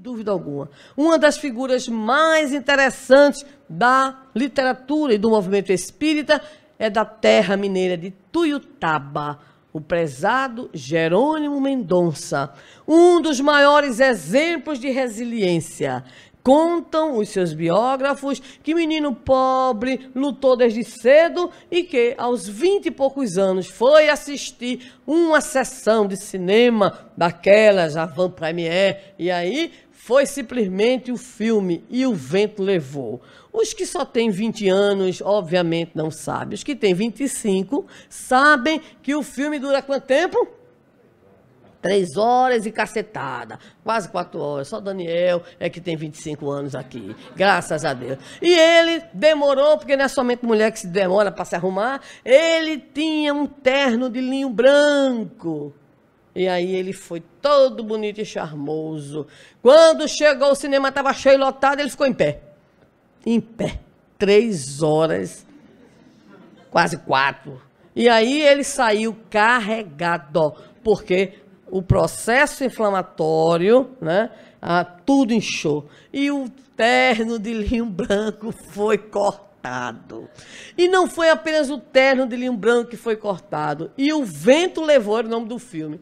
dúvida alguma, uma das figuras mais interessantes da literatura e do movimento espírita é da terra mineira de Tuiutaba, o prezado Jerônimo Mendonça, um dos maiores exemplos de resiliência. Contam os seus biógrafos que menino pobre lutou desde cedo e que, aos vinte e poucos anos, foi assistir uma sessão de cinema daquelas, a Van Premier, e aí foi simplesmente o filme E o Vento Levou. Os que só têm 20 anos, obviamente, não sabem. Os que têm 25 sabem que o filme dura quanto tempo? Três horas e cacetada, quase quatro horas. Só Daniel é que tem 25 anos aqui, graças a Deus. E ele demorou, porque não é somente mulher que se demora para se arrumar. Ele tinha um terno de linho branco. E aí ele foi todo bonito e charmoso. Quando chegou, o cinema estava cheio, e lotado, ele ficou em pé. Em pé. Três horas, quase quatro. E aí ele saiu carregado, porque o processo inflamatório, né? Ah, tudo inchou. E o terno de linho branco foi cortado. E não foi apenas o terno de linho branco que foi cortado. E o vento levou o nome do filme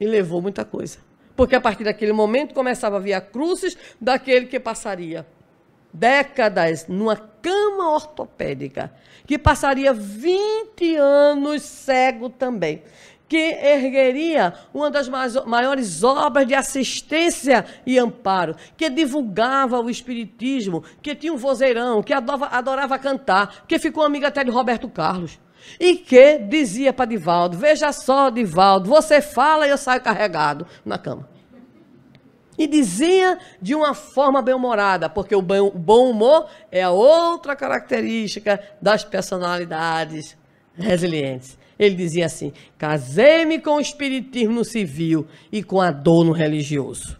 e levou muita coisa. Porque a partir daquele momento começava a vir cruzes daquele que passaria décadas numa cama ortopédica, que passaria 20 anos cego também, que ergueria uma das maiores obras de assistência e amparo, que divulgava o espiritismo, que tinha um vozeirão, que adorava, adorava cantar, que ficou amiga até de Roberto Carlos e que dizia para Divaldo: Veja só, Divaldo, você fala e eu saio carregado na cama. E dizia de uma forma bem-humorada, porque o bom humor é a outra característica das personalidades resilientes. Ele dizia assim: Casei-me com o espiritismo no civil e com a dor no religioso.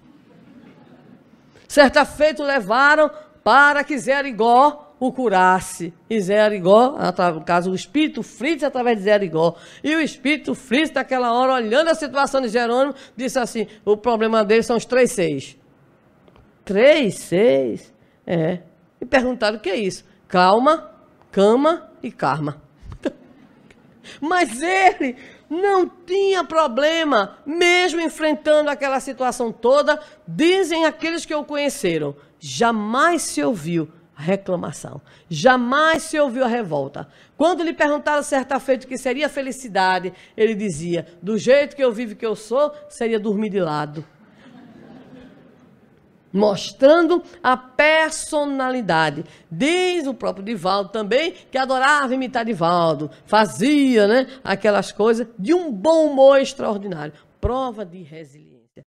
Certa feita levaram para que Zerigó o curasse. E Zerigó, no caso, o espírito Fritz através de Zerigó. E o espírito Fritz, naquela hora, olhando a situação de Jerônimo, disse assim: o problema dele são os três seis. Três seis? É. E perguntaram o que é isso? Calma, cama e karma. Mas ele não tinha problema, mesmo enfrentando aquela situação toda, dizem aqueles que o conheceram, jamais se ouviu reclamação, jamais se ouviu a revolta. Quando lhe perguntaram certa feita que seria felicidade, ele dizia: do jeito que eu vivo que eu sou, seria dormir de lado mostrando a personalidade. Diz o próprio Divaldo também que adorava imitar Divaldo, fazia né, aquelas coisas de um bom humor extraordinário. Prova de resiliência.